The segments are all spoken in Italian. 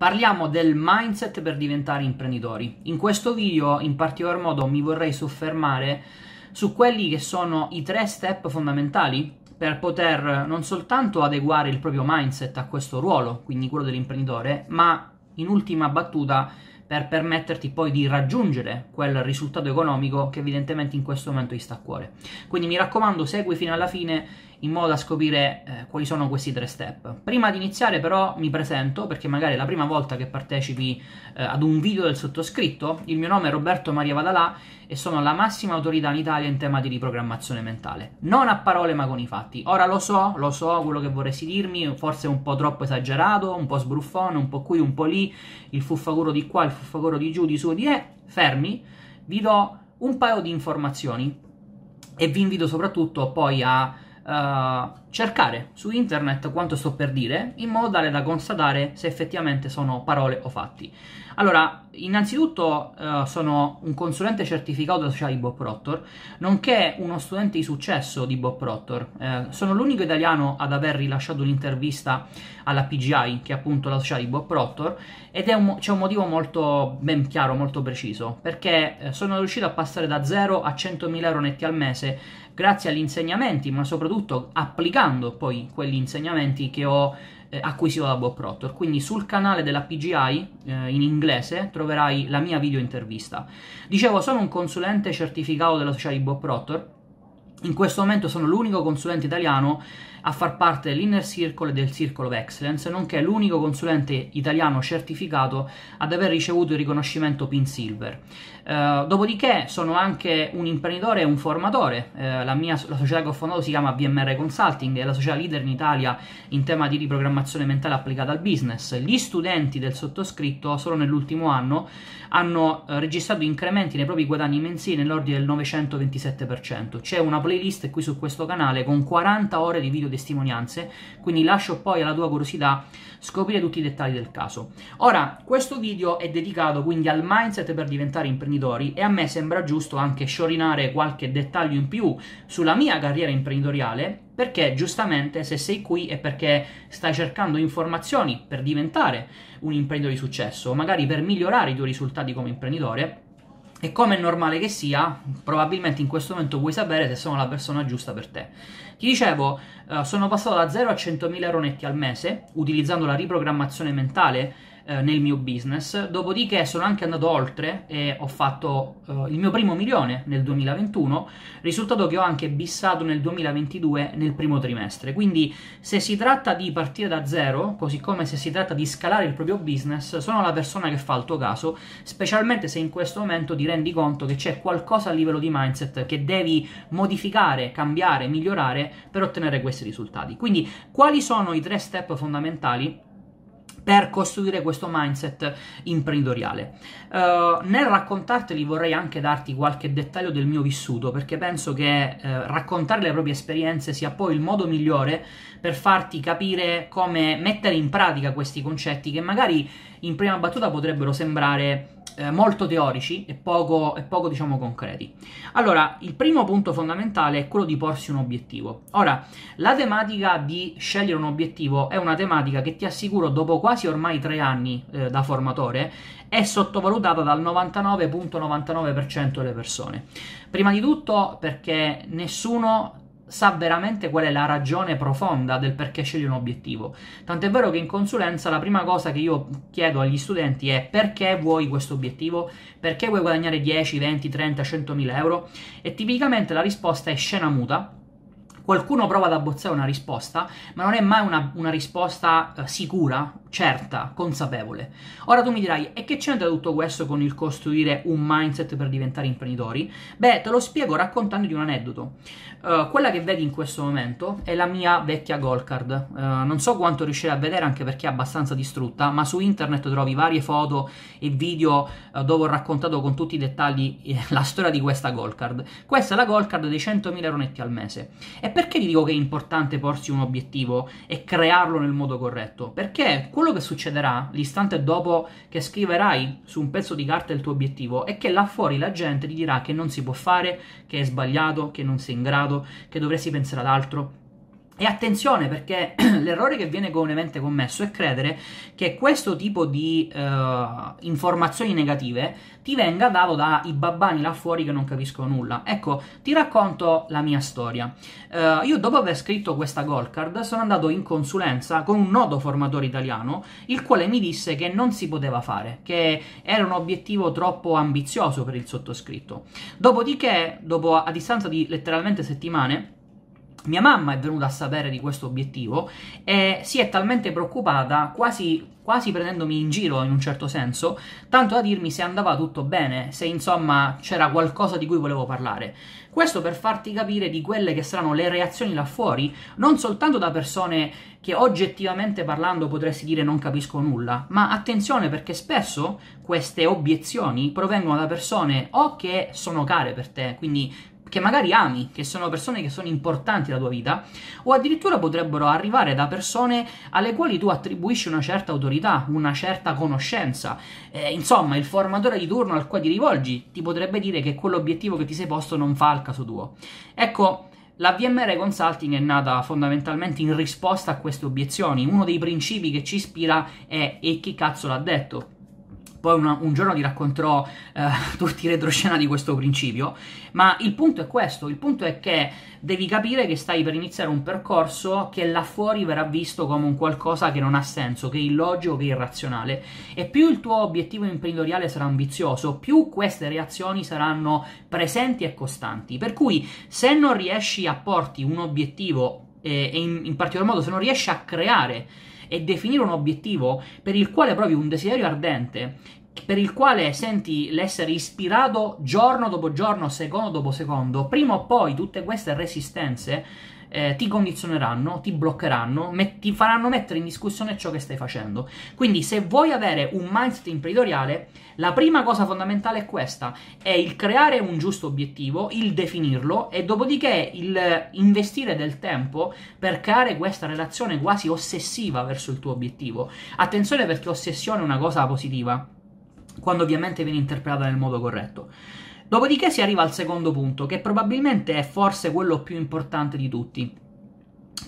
Parliamo del mindset per diventare imprenditori. In questo video in particolar modo mi vorrei soffermare su quelli che sono i tre step fondamentali per poter non soltanto adeguare il proprio mindset a questo ruolo, quindi quello dell'imprenditore, ma in ultima battuta per permetterti poi di raggiungere quel risultato economico che evidentemente in questo momento ti sta a cuore. Quindi mi raccomando, segui fino alla fine in modo da scoprire eh, quali sono questi tre step. Prima di iniziare però mi presento perché magari è la prima volta che partecipi eh, ad un video del sottoscritto, il mio nome è Roberto Maria Vadalà e sono la massima autorità in Italia in tema di riprogrammazione mentale. Non a parole ma con i fatti. Ora lo so, lo so quello che vorresti dirmi, forse un po' troppo esagerato, un po' sbruffone, un po' qui, un po' lì, il fuffaguro di qua, il fuffaguro di giù, di su, di e, eh, fermi, vi do un paio di informazioni e vi invito soprattutto poi a eh, cercare su internet quanto sto per dire in modo tale da constatare se effettivamente sono parole o fatti. Allora, innanzitutto uh, sono un consulente certificato sociale di Bob Proctor, nonché uno studente di successo di Bob Proctor. Eh, sono l'unico italiano ad aver rilasciato un'intervista alla PGI, che è appunto la società di Bob Proctor, ed un, c'è un motivo molto ben chiaro, molto preciso, perché eh, sono riuscito a passare da 0 a 100.000 euro netti al mese grazie agli insegnamenti, ma soprattutto applicando poi quegli insegnamenti che ho eh, acquisito da Bob Proctor. Quindi sul canale della PGI eh, in inglese troverai la mia video intervista. Dicevo, sono un consulente certificato della società di Bob Proctor. In questo momento sono l'unico consulente italiano a far parte dell'Inner Circle e del Circle of Excellence, nonché l'unico consulente italiano certificato ad aver ricevuto il riconoscimento PIN Silver. Eh, dopodiché sono anche un imprenditore e un formatore, eh, la, mia, la società che ho fondato si chiama BMR Consulting, è la società leader in Italia in tema di riprogrammazione mentale applicata al business. Gli studenti del sottoscritto solo nell'ultimo anno hanno eh, registrato incrementi nei propri guadagni mensili nell'ordine del 927%. C'è una playlist qui su questo canale con 40 ore di video testimonianze, quindi lascio poi alla tua curiosità scoprire tutti i dettagli del caso. Ora, questo video è dedicato quindi al mindset per diventare imprenditori e a me sembra giusto anche sciorinare qualche dettaglio in più sulla mia carriera imprenditoriale perché giustamente se sei qui è perché stai cercando informazioni per diventare un imprenditore di successo, magari per migliorare i tuoi risultati come imprenditore e come è normale che sia, probabilmente in questo momento vuoi sapere se sono la persona giusta per te. Ti dicevo, eh, sono passato da 0 a 100.000 euro netti al mese, utilizzando la riprogrammazione mentale, eh, nel mio business, dopodiché sono anche andato oltre e ho fatto eh, il mio primo milione nel 2021, risultato che ho anche bissato nel 2022 nel primo trimestre. Quindi se si tratta di partire da zero, così come se si tratta di scalare il proprio business, sono la persona che fa il tuo caso, specialmente se in questo momento ti rendi conto che c'è qualcosa a livello di mindset che devi modificare, cambiare, migliorare per ottenere questi risultati. Quindi quali sono i tre step fondamentali? per costruire questo mindset imprenditoriale. Uh, nel raccontarteli vorrei anche darti qualche dettaglio del mio vissuto, perché penso che uh, raccontare le proprie esperienze sia poi il modo migliore per farti capire come mettere in pratica questi concetti che magari in prima battuta potrebbero sembrare eh, molto teorici e poco, e poco, diciamo, concreti. Allora, il primo punto fondamentale è quello di porsi un obiettivo. Ora, la tematica di scegliere un obiettivo è una tematica che ti assicuro dopo quasi ormai tre anni eh, da formatore è sottovalutata dal 99.99% delle persone. Prima di tutto perché nessuno sa veramente qual è la ragione profonda del perché sceglie un obiettivo. Tant'è vero che in consulenza la prima cosa che io chiedo agli studenti è perché vuoi questo obiettivo? Perché vuoi guadagnare 10, 20, 30, 100 mila euro? E tipicamente la risposta è scena muta Qualcuno prova ad abbozzare una risposta, ma non è mai una, una risposta eh, sicura, certa, consapevole. Ora tu mi dirai, e che c'entra tutto questo con il costruire un mindset per diventare imprenditori? Beh, te lo spiego raccontandoti un aneddoto. Uh, quella che vedi in questo momento è la mia vecchia goal card. Uh, eh, non so quanto riuscirai a vedere anche perché è abbastanza distrutta, ma su internet trovi varie foto e video uh, dove ho raccontato con tutti i dettagli la storia di questa goal card. Questa è la goal card dei 100.000 euro netti al mese. E e perché ti dico che è importante porsi un obiettivo e crearlo nel modo corretto? Perché quello che succederà l'istante dopo che scriverai su un pezzo di carta il tuo obiettivo è che là fuori la gente ti dirà che non si può fare, che è sbagliato, che non sei in grado, che dovresti pensare ad altro, e attenzione perché l'errore che viene comunemente commesso è credere che questo tipo di uh, informazioni negative ti venga dato dai babbani là fuori che non capiscono nulla. Ecco, ti racconto la mia storia. Uh, io dopo aver scritto questa goal card sono andato in consulenza con un noto formatore italiano il quale mi disse che non si poteva fare, che era un obiettivo troppo ambizioso per il sottoscritto. Dopodiché, dopo a distanza di letteralmente settimane, mia mamma è venuta a sapere di questo obiettivo e si è talmente preoccupata, quasi, quasi, prendendomi in giro in un certo senso, tanto da dirmi se andava tutto bene, se insomma c'era qualcosa di cui volevo parlare. Questo per farti capire di quelle che saranno le reazioni là fuori, non soltanto da persone che oggettivamente parlando potresti dire non capisco nulla, ma attenzione perché spesso queste obiezioni provengono da persone o che sono care per te, quindi che magari ami, che sono persone che sono importanti nella tua vita, o addirittura potrebbero arrivare da persone alle quali tu attribuisci una certa autorità, una certa conoscenza. Eh, insomma, il formatore di turno al quale ti rivolgi ti potrebbe dire che quell'obiettivo che ti sei posto non fa al caso tuo. Ecco, la VMR Consulting è nata fondamentalmente in risposta a queste obiezioni. Uno dei principi che ci ispira è e chi cazzo l'ha detto? Poi una, un giorno vi racconterò eh, tutti i retroscena di questo principio, ma il punto è questo, il punto è che devi capire che stai per iniziare un percorso che là fuori verrà visto come un qualcosa che non ha senso, che è illogico, che è irrazionale e più il tuo obiettivo imprenditoriale sarà ambizioso, più queste reazioni saranno presenti e costanti. Per cui se non riesci a porti un obiettivo eh, e in, in particolar modo se non riesci a creare e definire un obiettivo per il quale provi un desiderio ardente per il quale senti l'essere ispirato giorno dopo giorno, secondo dopo secondo, prima o poi tutte queste resistenze eh, ti condizioneranno, ti bloccheranno, met- ti faranno mettere in discussione ciò che stai facendo. Quindi se vuoi avere un mindset imprenditoriale, la prima cosa fondamentale è questa, è il creare un giusto obiettivo, il definirlo e dopodiché il investire del tempo per creare questa relazione quasi ossessiva verso il tuo obiettivo. Attenzione perché ossessione è una cosa positiva, quando ovviamente viene interpretata nel modo corretto. Dopodiché si arriva al secondo punto, che probabilmente è forse quello più importante di tutti.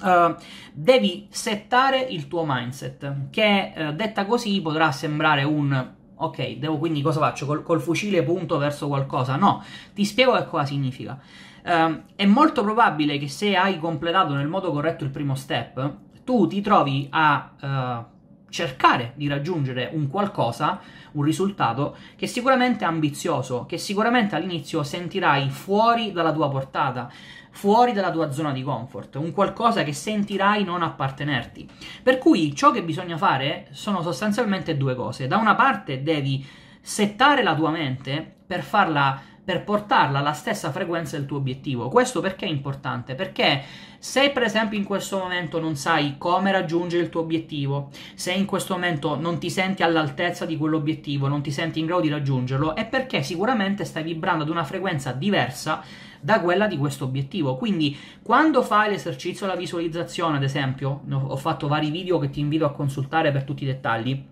Uh, devi settare il tuo mindset, che uh, detta così potrà sembrare un ok, devo quindi cosa faccio? Col, col, fucile punto verso qualcosa? No, ti spiego che cosa significa. Uh, è molto probabile che se hai completato nel modo corretto il primo step, tu ti trovi a cercare di raggiungere un qualcosa, un risultato che sicuramente è ambizioso, che sicuramente all'inizio sentirai fuori dalla tua portata, fuori dalla tua zona di comfort, un qualcosa che sentirai non appartenerti. Per cui ciò che bisogna fare sono sostanzialmente due cose. Da una parte devi settare la tua mente per farla per portarla alla stessa frequenza del tuo obiettivo. Questo perché è importante? Perché se per esempio in questo momento non sai come raggiungere il tuo obiettivo, se in questo momento non ti senti all'altezza di quell'obiettivo, non ti senti in grado di raggiungerlo, è perché sicuramente stai vibrando ad una frequenza diversa da quella di questo obiettivo. Quindi, quando fai l'esercizio della visualizzazione, ad esempio, ho fatto vari video che ti invito a consultare per tutti i dettagli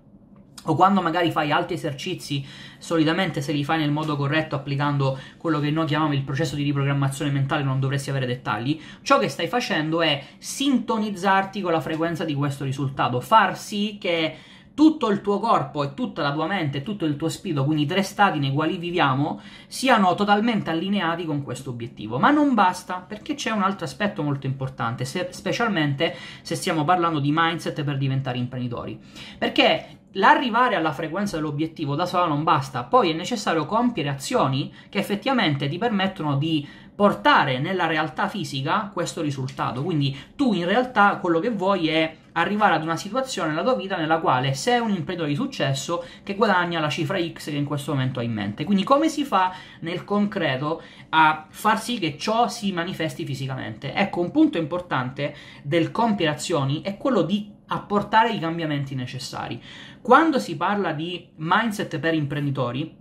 o quando magari fai altri esercizi, solitamente se li fai nel modo corretto, applicando quello che noi chiamiamo il processo di riprogrammazione mentale, non dovresti avere dettagli. Ciò che stai facendo è sintonizzarti con la frequenza di questo risultato, far sì che tutto il tuo corpo e tutta la tua mente e tutto il tuo spirito, quindi tre stati nei quali viviamo, siano totalmente allineati con questo obiettivo. Ma non basta, perché c'è un altro aspetto molto importante, se, specialmente se stiamo parlando di mindset per diventare imprenditori. Perché l'arrivare alla frequenza dell'obiettivo da sola non basta, poi è necessario compiere azioni che effettivamente ti permettono di portare nella realtà fisica questo risultato. Quindi tu in realtà quello che vuoi è arrivare ad una situazione nella tua vita nella quale sei un imprenditore di successo che guadagna la cifra X che in questo momento hai in mente. Quindi come si fa nel concreto a far sì che ciò si manifesti fisicamente? Ecco, un punto importante del compiere azioni è quello di apportare i cambiamenti necessari. Quando si parla di mindset per imprenditori,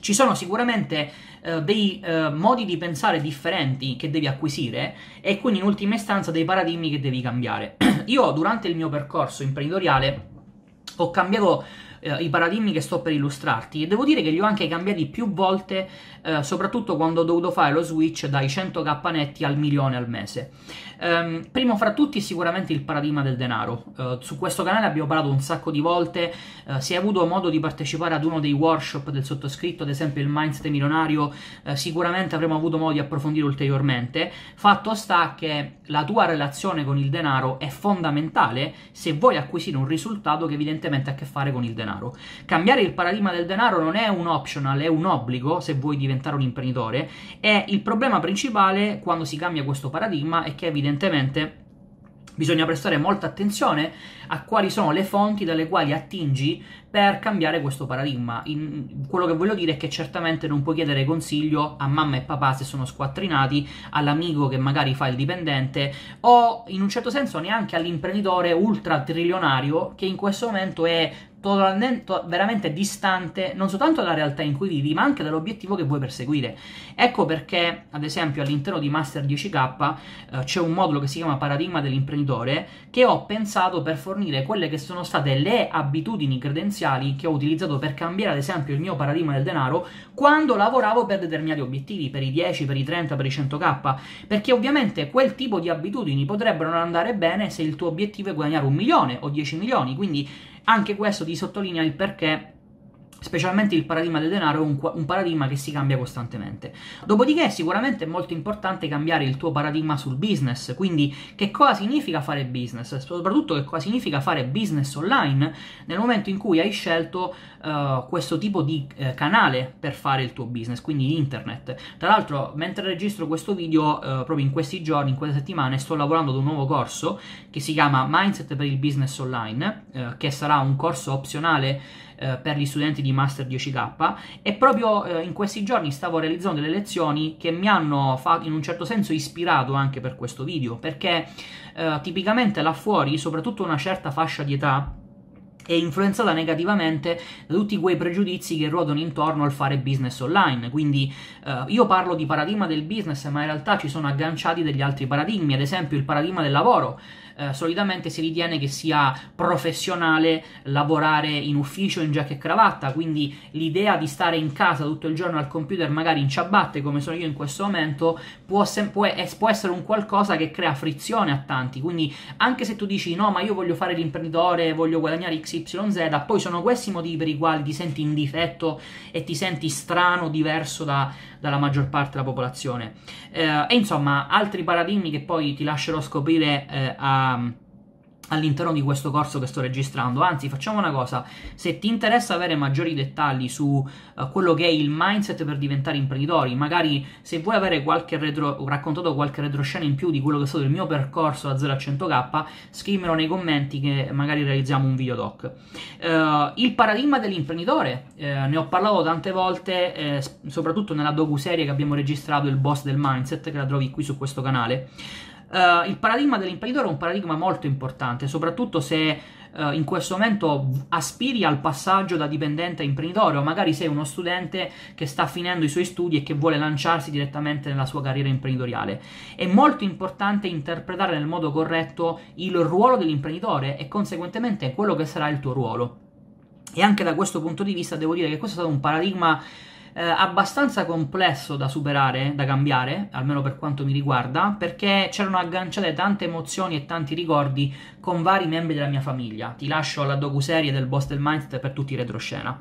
ci sono sicuramente eh, dei eh, modi di pensare differenti che devi acquisire e quindi in ultima istanza dei paradigmi che devi cambiare. Io durante il mio percorso imprenditoriale ho cambiato eh, i paradigmi che sto per illustrarti e devo dire che li ho anche cambiati più volte, eh, soprattutto quando ho dovuto fare lo switch dai 100 cappanetti al milione al mese. Um, primo fra tutti sicuramente il paradigma del denaro. Uh, su questo canale abbiamo parlato un sacco di volte, uh, eh, se hai avuto modo di partecipare ad uno dei workshop del sottoscritto, ad esempio il mindset milionario, uh, sicuramente avremo avuto modo di approfondire ulteriormente. Fatto sta che la tua relazione con il denaro è fondamentale se vuoi acquisire un risultato che evidentemente ha a che fare con il denaro denaro. Cambiare il paradigma del denaro non è un optional, è un obbligo se vuoi diventare un imprenditore e il problema principale quando si cambia questo paradigma è che evidentemente Bisogna prestare molta attenzione a quali sono le fonti dalle quali attingi per cambiare questo paradigma. In, quello che voglio dire è che certamente non puoi chiedere consiglio a mamma e papà se sono squattrinati, all'amico che magari fa il dipendente o in un certo senso neanche all'imprenditore ultra trilionario che in questo momento è totalmente, veramente distante non soltanto dalla realtà in cui vivi, ma anche dall'obiettivo che vuoi perseguire. Ecco perché, ad esempio, all'interno di Master 10K eh, c'è un modulo che si chiama Paradigma dell'imprenditore che ho pensato per fornire quelle che sono state le abitudini credenziali che ho utilizzato per cambiare, ad esempio, il mio paradigma del denaro quando lavoravo per determinati obiettivi, per i 10, per i 30, per i 100K, perché ovviamente quel tipo di abitudini potrebbero non andare bene se il tuo obiettivo è guadagnare un milione o 10 milioni, quindi anche questo ti sottolinea il perché specialmente il paradigma del denaro è un, un, paradigma che si cambia costantemente. Dopodiché sicuramente è molto importante cambiare il tuo paradigma sul business, quindi che cosa significa fare business, soprattutto che cosa significa fare business online nel momento in cui hai scelto uh, questo tipo di uh, canale per fare il tuo business, quindi internet. Tra l'altro mentre registro questo video, uh, proprio in questi giorni, in queste settimane, sto lavorando ad un nuovo corso che si chiama Mindset per il business online, che sarà un corso opzionale eh, per gli studenti di Master 10K e proprio eh, in questi giorni stavo realizzando delle lezioni che mi hanno fa- in un certo senso ispirato anche per questo video perché eh, tipicamente là fuori, soprattutto una certa fascia di età, è influenzata negativamente da tutti quei pregiudizi che ruotano intorno al fare business online. Quindi eh, io parlo di paradigma del business, ma in realtà ci sono agganciati degli altri paradigmi, ad esempio il paradigma del lavoro eh, solitamente si ritiene che sia professionale lavorare in ufficio in giacca e cravatta, quindi l'idea di stare in casa tutto il giorno al computer, magari in ciabatte come sono io in questo momento, può, sem- può, es- può essere un qualcosa che crea frizione a tanti. Quindi anche se tu dici no, ma io voglio fare l'imprenditore, voglio guadagnare XYZ, poi sono questi i motivi per i quali ti senti in difetto e ti senti strano, diverso da, dalla maggior parte della popolazione. Eh, e insomma, altri paradigmi che poi ti lascerò scoprire eh, a Ehm, all'interno di questo corso che sto registrando. Anzi, facciamo una cosa: se ti interessa avere maggiori dettagli su uh, quello che è il mindset per diventare imprenditori, magari se vuoi avere qualche retro, raccontato qualche retroscena in più di quello che è stato il mio percorso da 0 a 100k, scrivimelo nei commenti che magari realizziamo un video doc. Uh, il paradigma dell'imprenditore, uh, ne ho parlato tante volte, eh, soprattutto nella docu serie che abbiamo registrato, Il boss del mindset, che la trovi qui su questo canale uh, il paradigma dell'imprenditore è un paradigma molto importante, soprattutto se uh, in questo momento aspiri al passaggio da dipendente a imprenditore o magari sei uno studente che sta finendo i suoi studi e che vuole lanciarsi direttamente nella sua carriera imprenditoriale. È molto importante interpretare nel modo corretto il ruolo dell'imprenditore e conseguentemente quello che sarà il tuo ruolo. E anche da questo punto di vista devo dire che questo è stato un paradigma eh, abbastanza complesso da superare, da cambiare, almeno per quanto mi riguarda, perché c'erano agganciate tante emozioni e tanti ricordi con vari membri della mia famiglia. Ti lascio alla docuserie del Boss del Mindset per tutti i retroscena.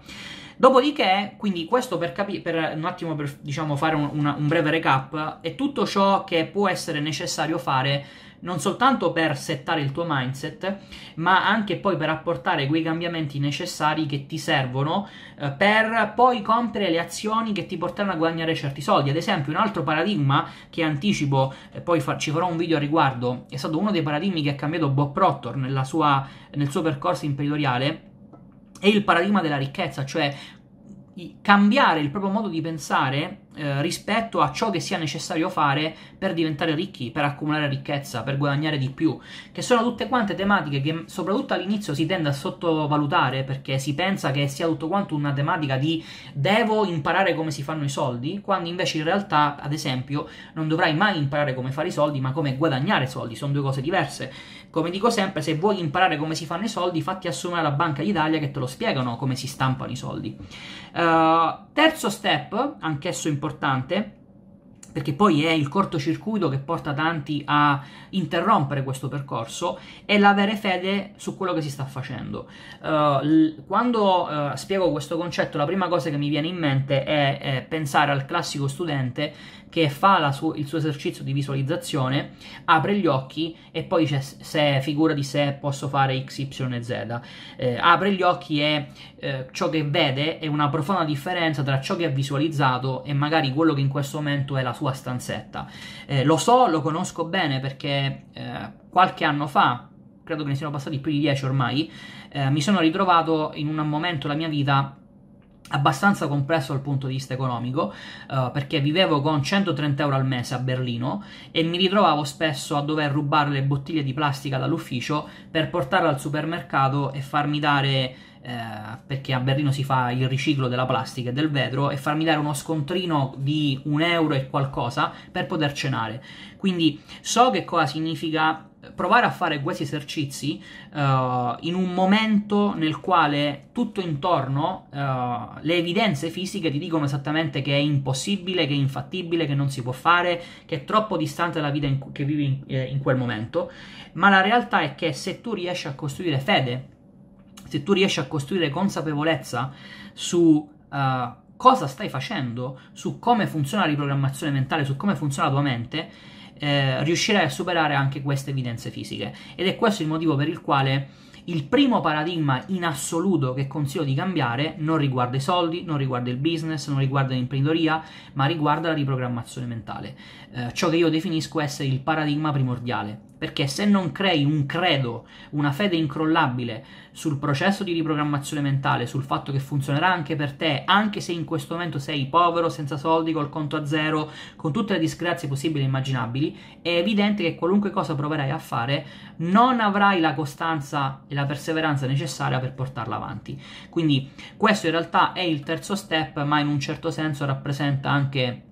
Dopodiché, quindi questo per capire, per un attimo per diciamo fare un, una, un breve recap, è tutto ciò che può essere necessario fare non soltanto per settare il tuo mindset, ma anche poi per apportare quei cambiamenti necessari che ti servono eh, per poi compiere le azioni che ti porteranno a guadagnare certi soldi. Ad esempio, un altro paradigma che anticipo, e poi fa- ci farò un video a riguardo, è stato uno dei paradigmi che ha cambiato Bob Proctor sua, nel suo percorso imprenditoriale. È il paradigma della ricchezza, cioè cambiare il proprio modo di pensare eh, rispetto a ciò che sia necessario fare per diventare ricchi, per accumulare ricchezza, per guadagnare di più, che sono tutte quante tematiche che soprattutto all'inizio si tende a sottovalutare perché si pensa che sia tutto quanto una tematica di devo imparare come si fanno i soldi, quando invece in realtà, ad esempio, non dovrai mai imparare come fare i soldi, ma come guadagnare soldi, sono due cose diverse. Come dico sempre, se vuoi imparare come si fanno i soldi, fatti assumere la Banca d'Italia che te lo spiegano come si stampano i soldi. Uh, terzo step, anch'esso importante, perché poi è il cortocircuito che porta tanti a interrompere questo percorso, è l'avere fede su quello che si sta facendo. Uh, quando uh, spiego questo concetto, la prima cosa che mi viene in mente è, è pensare al classico studente che fa su- il suo esercizio di visualizzazione, apre gli occhi e poi dice se figura di se posso fare x, y e z. Eh, apre gli occhi e eh, ciò che vede è una profonda differenza tra ciò che ha visualizzato e magari quello che in questo momento è la sua stanzetta. Eh, lo so, lo conosco bene perché eh, qualche anno fa, credo che ne siano passati più di dieci ormai, eh, mi sono ritrovato in un momento della mia vita abbastanza complesso dal punto di vista economico uh, perché vivevo con 130 euro al mese a Berlino e mi ritrovavo spesso a dover rubare le bottiglie di plastica dall'ufficio per portarle al supermercato e farmi dare eh, perché a Berlino si fa il riciclo della plastica e del vetro e farmi dare uno scontrino di un euro e qualcosa per poter cenare quindi so che cosa significa provare a fare questi esercizi uh, in un momento nel quale tutto intorno uh, le evidenze fisiche ti dicono esattamente che è impossibile, che è infattibile, che non si può fare, che è troppo distante dalla vita cu- che vivi in, eh, in quel momento, ma la realtà è che se tu riesci a costruire fede, se tu riesci a costruire consapevolezza su uh, cosa stai facendo, su come funziona la riprogrammazione mentale, su come funziona la tua mente, eh, riuscirei a superare anche queste evidenze fisiche. Ed è questo il motivo per il quale il primo paradigma in assoluto che consiglio di cambiare non riguarda i soldi, non riguarda il business, non riguarda l'imprenditoria, ma riguarda la riprogrammazione mentale. Eh, ciò che io definisco essere il paradigma primordiale, perché se non crei un credo, una fede incrollabile sul processo di riprogrammazione mentale, sul fatto che funzionerà anche per te, anche se in questo momento sei povero, senza soldi, col conto a zero, con tutte le disgrazie possibili e immaginabili, è evidente che qualunque cosa proverai a fare non avrai la costanza e la perseveranza necessaria per portarla avanti. Quindi questo in realtà è il terzo step, ma in un certo senso rappresenta anche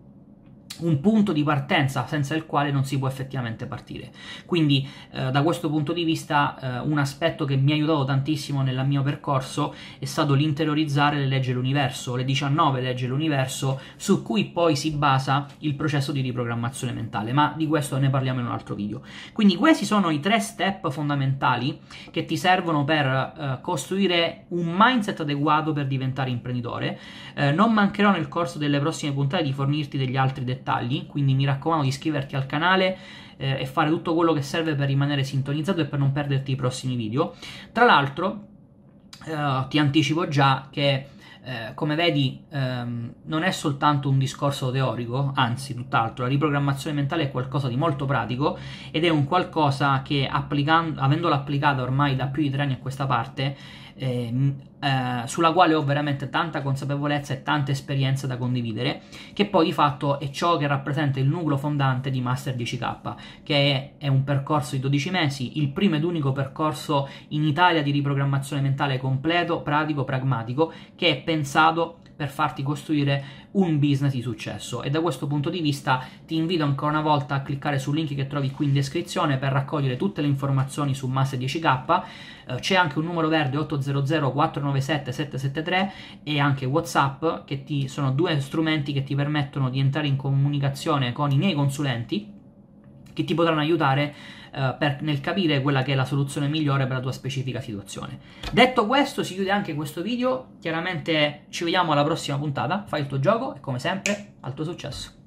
un punto di partenza senza il quale non si può effettivamente partire. Quindi eh, da questo punto di vista eh, un aspetto che mi ha aiutato tantissimo nel mio percorso è stato l'interiorizzare le leggi dell'universo, le 19 leggi dell'universo su cui poi si basa il processo di riprogrammazione mentale, ma di questo ne parliamo in un altro video. Quindi questi sono i tre step fondamentali che ti servono per eh, costruire un mindset adeguato per diventare imprenditore. Eh, non mancherò nel corso delle prossime puntate di fornirti degli altri dettagli dettagli, quindi mi raccomando di iscriverti al canale eh, e fare tutto quello che serve per rimanere sintonizzato e per non perderti i prossimi video. Tra l'altro eh, ti anticipo già che eh, come vedi ehm, non è soltanto un discorso teorico, anzi tutt'altro, la riprogrammazione mentale è qualcosa di molto pratico ed è un qualcosa che applican- avendola applicata ormai da più di tre anni a questa parte eh, eh, sulla quale ho veramente tanta consapevolezza e tanta esperienza da condividere, che poi di fatto è ciò che rappresenta il nucleo fondante di Master 10K, che è, è un percorso di 12 mesi, il primo ed unico percorso in Italia di riprogrammazione mentale completo, pratico, pragmatico, che è pensato per farti costruire un business di successo. E da questo punto di vista ti invito ancora una volta a cliccare sul link che trovi qui in descrizione per raccogliere tutte le informazioni su Masse 10K. Eh, c'è anche un numero verde 800 497 773 e anche WhatsApp che ti, sono due strumenti che ti permettono di entrare in comunicazione con i miei consulenti che ti potranno aiutare eh, per, nel capire quella che è la soluzione migliore per la tua specifica situazione. Detto questo, si chiude anche questo video. Chiaramente ci vediamo alla prossima puntata. Fai il tuo gioco e come sempre, al tuo successo.